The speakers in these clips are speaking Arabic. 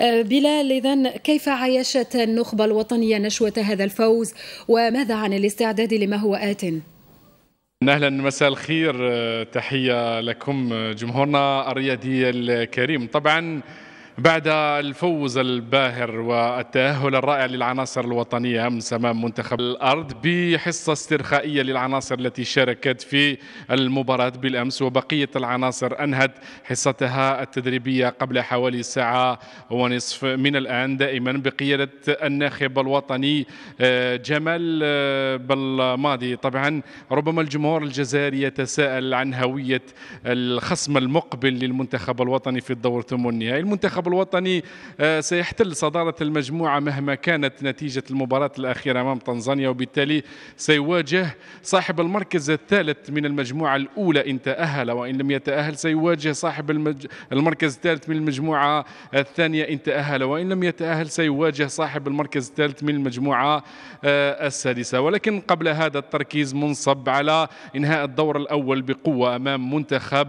آه، بلال إذا كيف عايشت النخبة الوطنية نشوة هذا الفوز وماذا عن الاستعداد لما هو آتٍ؟ اهلا مساء الخير آه، تحيه لكم آه، جمهورنا الرياضي الكريم طبعا بعد الفوز الباهر والتأهل الرائع للعناصر الوطنية أمس أمام منتخب الأرض بحصة استرخائية للعناصر التي شاركت في المباراة بالأمس وبقية العناصر أنهت حصتها التدريبية قبل حوالي ساعة ونصف من الآن دائما بقيادة الناخب الوطني آه، جمال آه، بالماضي طبعا ربما الجمهور الجزائري يتساءل عن هوية الخصم المقبل للمنتخب الوطني في الدور ثمن النهائي المنتخب الوطني آه، سيحتل صدارة المجموعة مهما كانت نتيجة المباراة الأخيرة أمام تنزانيا وبالتالي سيواجه صاحب المركز الثالث من المجموعة الأولى إن تأهل وإن لم يتأهل سيواجه صاحب المج... المركز الثالث من المجموعة الثانية إن تأهل وإن لم يتأهل سيواجه صاحب المركز الثالث من المجموعة آه، السادسة ولكن قبل هذا التركيز منصب على إنهاء الدور الأول بقوة أمام منتخب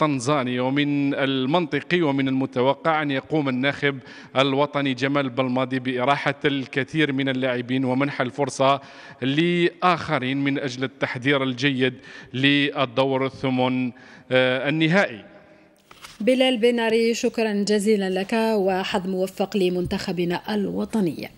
تنزانيا آه، ومن المنطقي ومن المتوقع أن يقوم الناخب الوطني جمال بلماضي بإراحة الكثير من اللاعبين ومنح الفرصة لآخرين من أجل التحضير الجيد للدور الثمن آه، النهائي بلال بناري شكرا جزيلا لك وحظ موفق لمنتخبنا الوطني